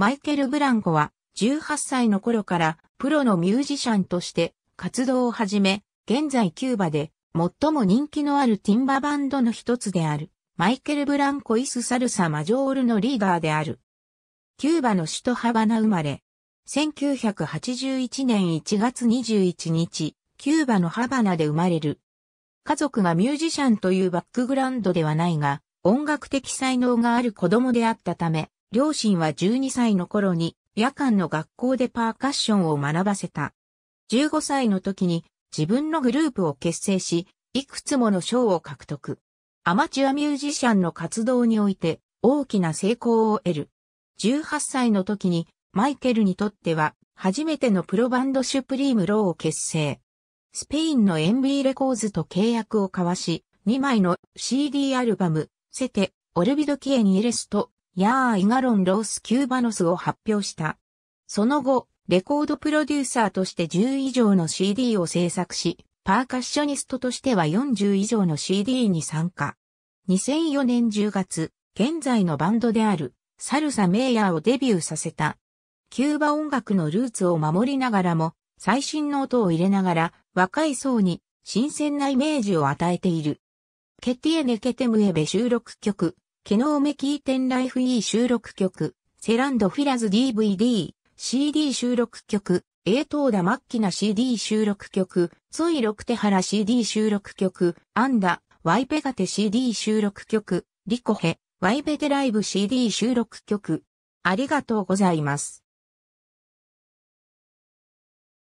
マイケル・ブランコは18歳の頃からプロのミュージシャンとして活動を始め、現在キューバで最も人気のあるティンババンドの一つである、マイケル・ブランコ・イス・サルサ・マジョールのリーダーである。キューバの首都ハバナ生まれ。1981年1月21日、キューバのハバナで生まれる。家族がミュージシャンというバックグラウンドではないが、音楽的才能がある子供であったため、両親は12歳の頃に夜間の学校でパーカッションを学ばせた。15歳の時に自分のグループを結成し、いくつもの賞を獲得。アマチュアミュージシャンの活動において大きな成功を得る。18歳の時にマイケルにとっては初めてのプロバンドシュプリームローを結成。スペインのビ b レコーズと契約を交わし、2枚の CD アルバム、セテ、オルビドキエニエレスとヤー・イガロン・ロース・キューバノスを発表した。その後、レコードプロデューサーとして10以上の CD を制作し、パーカッショニストとしては40以上の CD に参加。2004年10月、現在のバンドであるサルサ・メイヤーをデビューさせた。キューバ音楽のルーツを守りながらも、最新の音を入れながら、若い層に新鮮なイメージを与えている。ケティエネケテムエベ収録曲、ノ能メキーテンライフ E 収録曲、セランドフィラズ DVD、CD 収録曲、ーダ・マ末期な CD 収録曲、イ・ロクテハラ CD 収録曲、アンダ、ワイペガテ CD 収録曲、リコヘ、ワイベテライブ CD 収録曲。ありがとうございます。